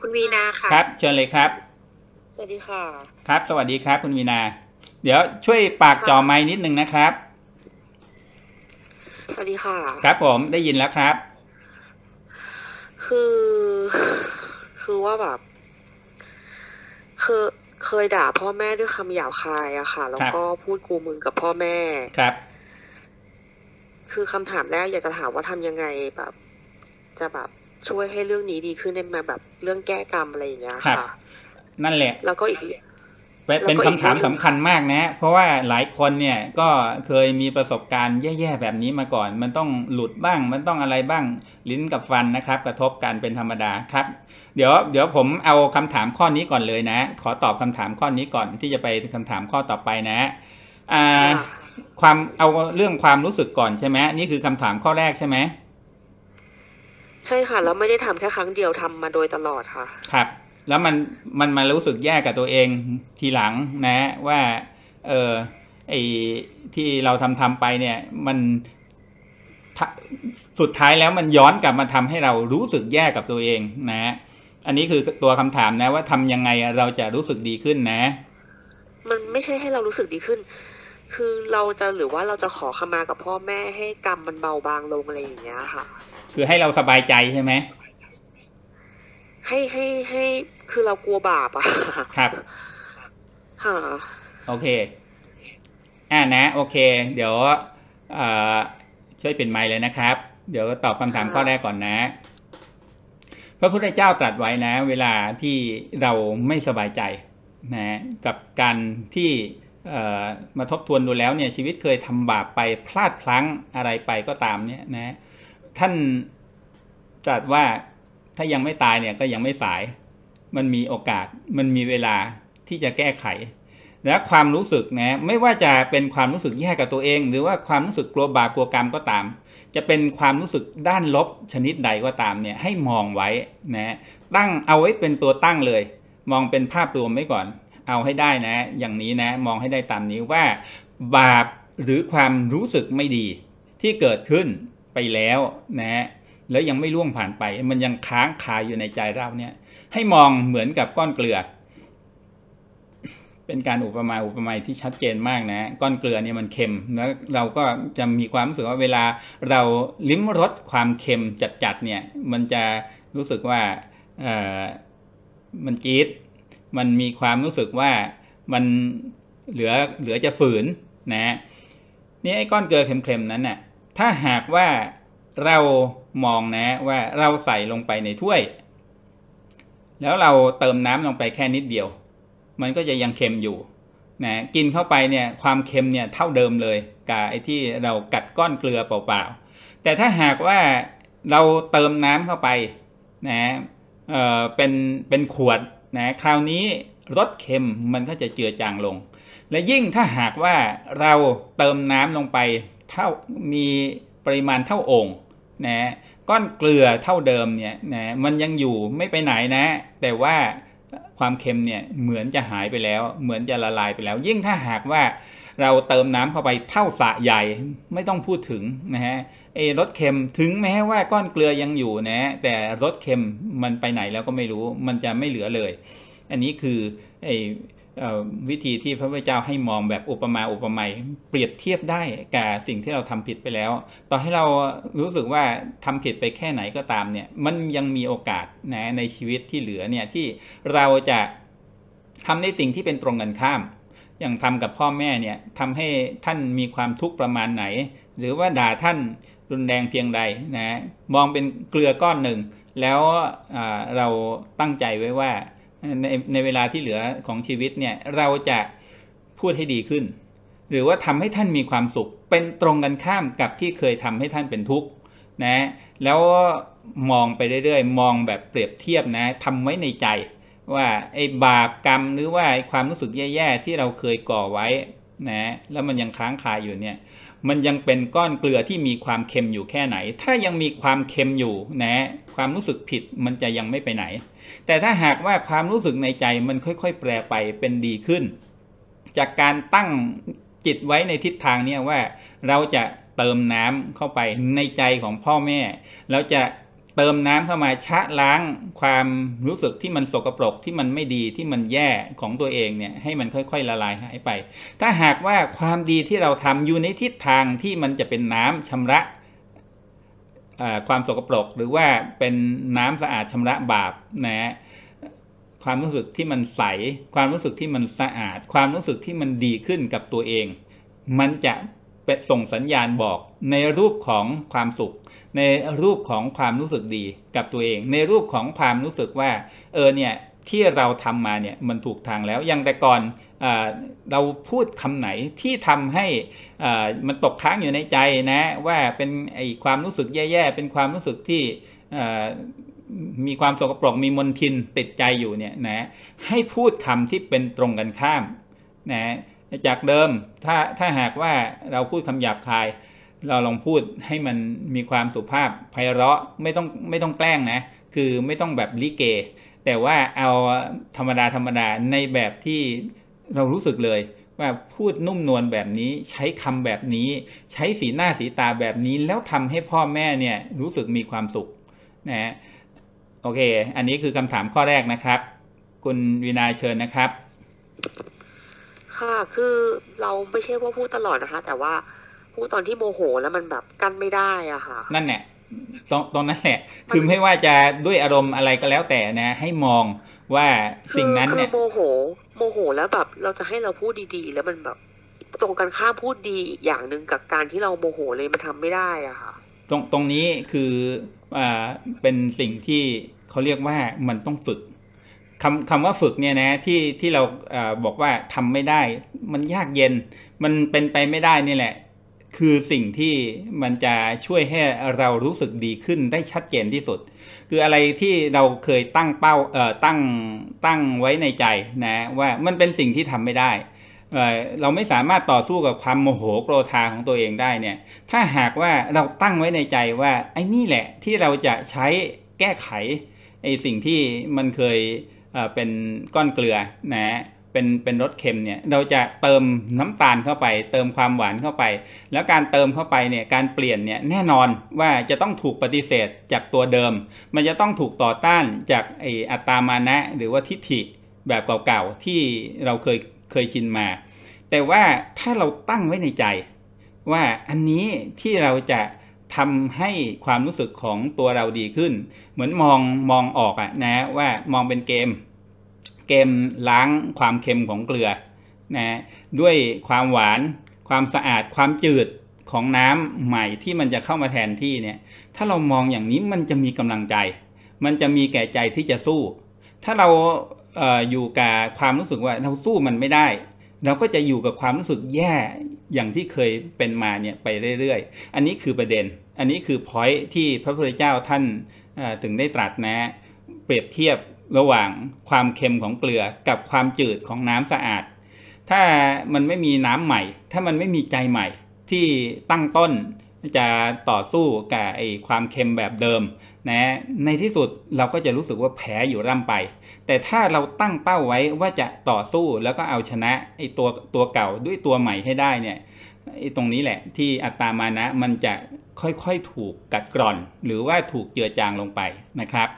คุณวีนาค่ะครับเชิญเลยครับ สวัสดีค่ะ ครับสวัสดีครับ คุณวีนา เดี๋ยวช่วยปากจ่อไม้นิดนึงนะครับ สวัสดีค่ะ ครับผมได้ยินแล้วครับ คือ คือว่าแบบคือเคยด่าพ่อแม่ด้วยคำหยาบคายอะค่ะแล้วก็พูดกูมึงกับพ่อแม่ครับ คือคำถามแรกอยากจะถามว่าทำยังไงแบบ จะแบบช่วยให้เรื่องนี้ดีขึ้นในแบบเรื่องแก้กรรมอะไรอย่างเงี้ยค่ะนั่นแหละแล้วก็อีกเป็นคำถามสำคัญมากนะเพราะว่าหลายคนเนี่ยก็เคยมีประสบการณ์แย่ๆแบบนี้มาก่อน มันต้องหลุดบ้าง มันต้องอะไรบ้างลิ้นกับฟันนะครับ กระทบกันเป็นธรรมดาครับ เดี๋ยวเดี๋ยวผมเอาคำถามข้อนี้ก่อนเลยนะ ขอตอบคำถามข้อนี้ก่อนที่จะไปคำถามข้อต่อไปนะอ่าความเอาเรื่องความรู้สึกก่อนใช่ไหมนี่คือคำถามข้อแรกใช่ไหมใใช่ค่ะแล้วไม่ได้ทำแค่ครั้งเดียวทำมาโดยตลอดค่ะ ครับ แล้วมันมันมารู้สึกแย่กับตัวเองทีหลังนะ ว่า เออไอที่เราทำทำไปเนี่ย มันสุดท้ายแล้วมันย้อนกลับมาทำให้เรารู้สึกแย่กับตัวเอง นะ อันนี้คือตัวคำถามนะ ว่าทำยังไงเราจะรู้สึกดีขึ้นนะ มันไม่ใช่ให้เรารู้สึกดีขึ้น คือเราจะหรือว่าเราจะขอขมากับพ่อแม่ให้กรรมมันเบาบางลงอะไรอย่างเงี้ย ค่ะคือให้เราสบายใจใช่ไหม ให้ให้ให้คือเรากลัวบาปอะครับค่ะโอเคอ่านะ โอเค เดี๋ยวช่วยเป็นไมเลยนะครับ เดี๋ยวตอบคำถามข้อแรกก่อนนะ พระพุทธเจ้าตรัสไว้นะ เวลาที่เราไม่สบายใจนะกับการที่มาทบทวนดูแล้วเนี่ยชีวิตเคยทำบาปไปพลาดพลั้งอะไรไปก็ตามเนี่ยนะท่านตรัสว่าถ้ายังไม่ตายเนี่ยก็ยังไม่สาย มันมีโอกาส มันมีเวลาที่จะแก้ไข และความรู้สึกนะไม่ว่าจะเป็นความรู้สึกแย่กับตัวเอง หรือว่าความรู้สึกกลัวบาปกลัวกรรมก็ตาม จะเป็นความรู้สึกด้านลบชนิดใดก็ตามเนี่ยให้มองไว้นะ ตั้งเอาไว้เป็นตัวตั้งเลย มองเป็นภาพรวมไว้ก่อน เอาให้ได้นะ อย่างนี้นะมองให้ได้ตามนี้ว่าบาปหรือความรู้สึกไม่ดีที่เกิดขึ้นไปแล้วนะฮะแล้วยังไม่ล่วงผ่านไป มันยังค้างคาอยู่ในใจเราเนี่ย ให้มองเหมือนกับก้อนเกลือ เป็นการอุปมาอุปไมยที่ชัดเจนมากนะ ก้อนเกลือเนี่ยมันเค็ม แล้วเราก็จะมีความรู้สึกว่าเวลา เราลิ้มรสความเค็มจัดๆเนี่ย มันจะรู้สึกว่าเออมันจี๊ด มันมีความรู้สึกว่ามันเหลือเหลือจะฝืนนะ นี่ไอ้ก้อนเกลือเค็มๆนั้นเนะ่ยถ้าหากว่าเรามองนะว่าเราใส่ลงไปในถ้วย แล้วเราเติมน้ำลงไปแค่นิดเดียว มันก็จะยังเค็มอยู่นะกินเข้าไปเนี่ยความเค็มเนี่ยเท่าเดิมเลยกับไอ้ที่เรากัดก้อนเกลือเปล่าๆแต่ถ้าหากว่าเราเติมน้ำเข้าไปนะเออเป็นเป็นขวดนะคราวนี้รสเค็มมันก็จะเจือจางลง และยิ่งถ้าหากว่าเราเติมน้ำลงไปเท่ามีปริมาณเท่าองค์นะก้อนเกลือเท่าเดิมเนี่ยนะมันยังอยู่ไม่ไปไหนนะ แต่ว่าความเค็มเนี่ยเหมือนจะหายไปแล้ว เหมือนจะละลายไปแล้ว ยิ่งถ้าหากว่าเราเติมน้ำเข้าไปเท่าสะใหญ่ไม่ต้องพูดถึงนะฮะเอรสเค็มถึงแม้ว่าก้อนเกลือยังอยู่นะแต่รสเค็มมันไปไหนแล้วก็ไม่รู้ มันจะไม่เหลือเลย อันนี้คือไอวิธีที่พระพุทธเจ้าให้มองแบบอุปมาอุปไมยเปรียบเทียบได้กับสิ่งที่เราทำผิดไปแล้วต่อให้เรารู้สึกว่าทำผิดไปแค่ไหนก็ตามเนี่ย มันยังมีโอกาสนะในชีวิตที่เหลือเนี่ยที่เราจะทำในสิ่งที่เป็นตรงกันข้ามอย่างทำกับพ่อแม่เนี่ยทำให้ท่านมีความทุกข์ประมาณไหน หรือว่าด่าท่านรุนแรงเพียงใดนะ มองเป็นเกลือก้อนหนึ่ง แล้วเราตั้งใจไว้ว่าในในเวลาที่เหลือของชีวิตเนี่ยเราจะพูดให้ดีขึ้น หรือว่าทำให้ท่านมีความสุขเป็นตรงกันข้ามกับที่เคยทำให้ท่านเป็นทุกข์นะแล้วมองไปเรื่อยๆ มองแบบเปรียบเทียบนะทำไว้ในใจว่าไอ้บาปกรรมหรือว่าไอ้ความรู้สึกแย่ๆ ที่เราเคยก่อไว้นะแล้วมันยังค้างคาอยู่เนี่ยมันยังเป็นก้อนเกลือที่มีความเค็มอยู่แค่ไหน ถ้ายังมีความเค็มอยู่นะ ความรู้สึกผิดมันจะยังไม่ไปไหน แต่ถ้าหากว่าความรู้สึกในใจมันค่อยๆ แปรไปเป็นดีขึ้น จากการตั้งจิตไว้ในทิศทางนี้ว่า เราจะเติมน้ำเข้าไปในใจของพ่อแม่ เราจะเติมน้ำเข้ามาชะล้าง ความรู้สึกที่มันสกปรกที่มันไม่ดีที่มันแย่ ของตัวเองเนี่ยให้มันค่อย ๆ ละลายหายไป ถ้าหากว่าความดีที่เราทำอยู่ในทิศทางที่มันจะเป็นน้ำชำระความสกปรกหรือว่าเป็นน้ำสะอาดชำระบาปนะฮะความรู้สึกที่มันใสความรู้สึกที่มันสะอาด ความรู้สึกที่มันดีขึ้นกับตัวเอง มันจะไปส่งสัญญาณบอกในรูปของความสุข ในรูปของความรู้สึกดีกับตัวเอง ในรูปของความรู้สึกว่าเออเนี่ยที่เราทำมาเนี่ยมันถูกทางแล้ว ยังแต่ก่อนเราพูดคำไหนที่ทำให้มันตกค้างอยู่ในใจนะว่าเป็นไอความรู้สึกแย่ ๆ เป็นความรู้สึกที่มีความสกปรกมีมลทินติดใจอยู่เนี่ยนะให้พูดคำที่เป็นตรงกันข้ามนะจากเดิม ถ้าถ้าหากว่าเราพูดคำหยาบคาย เราลองพูดให้มันมีความสุภาพไพเราะไม่ต้องไม่ต้องแกล้งนะ คือไม่ต้องแบบลิเก แต่ว่าเอาธรรมดาธรรมดาในแบบที่เรารู้สึกเลย ว่าพูดนุ่มนวลแบบนี้ใช้คำแบบนี้ ใช้สีหน้าสีตาแบบนี้แล้วทำให้พ่อแม่เนี่ย รู้สึกมีความสุขนะโอเค อันนี้คือคำถามข้อแรกนะครับ คุณวินาเชิญนะครับค่ะคือเราไม่ใช่ว่าพูดตลอดนะคะ แต่ว่าพูดตอนที่โมโหแล้วมันแบบกั้นไม่ได้อะค่ะ นั่นแหละตอนตอนนั้นแหละ คือไม่ว่าจะด้วยอารมณ์อะไรก็แล้วแต่นะ ให้มองว่าสิ่งนั้นเนี่ยคือโมโห โมโหแล้วแบบเราจะให้เราพูดดีๆ แล้วมันแบบตรงกันข้ามพูดดีอีกอย่างหนึ่งกับการที่เราโมโหเลยมันทำไม่ได้อ่ะค่ะ ตรงตรงนี้คืออ่าเป็นสิ่งที่เขาเรียกว่ามันต้องฝึกคำคำว่าฝึกเนี่ยนะที่ที่เราบอกว่าทำไม่ได้ มันยากเย็นมันเป็นไปไม่ได้นี่แหละ คือสิ่งที่มันจะช่วยให้เรารู้สึกดีขึ้นได้ชัดเจนที่สุด คืออะไรที่เราเคยตั้งเป้าเอ่อตั้งตั้งไว้ในใจนะว่ามันเป็นสิ่งที่ทำไม่ได้เราไม่สามารถต่อสู้กับความโมโหโกรธาของตัวเองได้เนี่ยถ้าหากว่าเราตั้งไว้ในใจว่าไอ้นี่แหละที่เราจะใช้แก้ไขไอ้สิ่งที่มันเคยเป็นก้อนเกลือนะเป็นเป็นรสเค็มเนี่ย เราจะเติมน้ำตาลเข้าไป เติมความหวานเข้าไป แล้วการเติมเข้าไปเนี่ย การเปลี่ยนเนี่ย แน่นอนว่าจะต้องถูกปฏิเสธจากตัวเดิม มันจะต้องถูกต่อต้านจากไออัตามานะ หรือว่าทิฏฐิแบบเก่าๆที่เราเคยเคยชินมา แต่ว่าถ้าเราตั้งไว้ในใจ ว่าอันนี้ที่เราจะทำให้ความรู้สึกของตัวเราดีขึ้น เหมือนมองมองออกอะนะว่ามองเป็นเกม เกมล้าง ความเค็มของเกลือนะด้วยความหวาน ความสะอาด ความจืดของน้ำใหม่ที่มันจะเข้ามาแทนที่เนี่ย ถ้าเรามองอย่างนี้มันจะมีกำลังใจ มันจะมีแก่ใจที่จะสู้ ถ้าเราเอออยู่กับความรู้สึกว่าเราสู้มันไม่ได้เราก็จะอยู่กับความรู้สึกแย่อย่างที่เคยเป็นมาเนี่ยไปเรื่อย ๆ อันนี้คือประเด็น อันนี้คือพอยที่พระพุทธเจ้าท่านถึงได้ตรัสนะเปรียบเทียบระหว่างความเค็มของเกลือกับความจืดของน้ำสะอาด ถ้ามันไม่มีน้ำใหม่ ถ้ามันไม่มีใจใหม่ที่ตั้งต้นจะต่อสู้กับไอความเค็มแบบเดิมนะในที่สุดเราก็จะรู้สึกว่าแพ้อยู่ร่ำไป แต่ถ้าเราตั้งเป้าไว้ว่าจะต่อสู้แล้วก็เอาชนะไอตัวตัวเก่าด้วยตัวใหม่ให้ได้เนี่ยไอตรงนี้แหละที่อัตามานะมันจะค่อยๆถูกกัดกร่อนหรือว่าถูกเจือจางลงไปนะครับ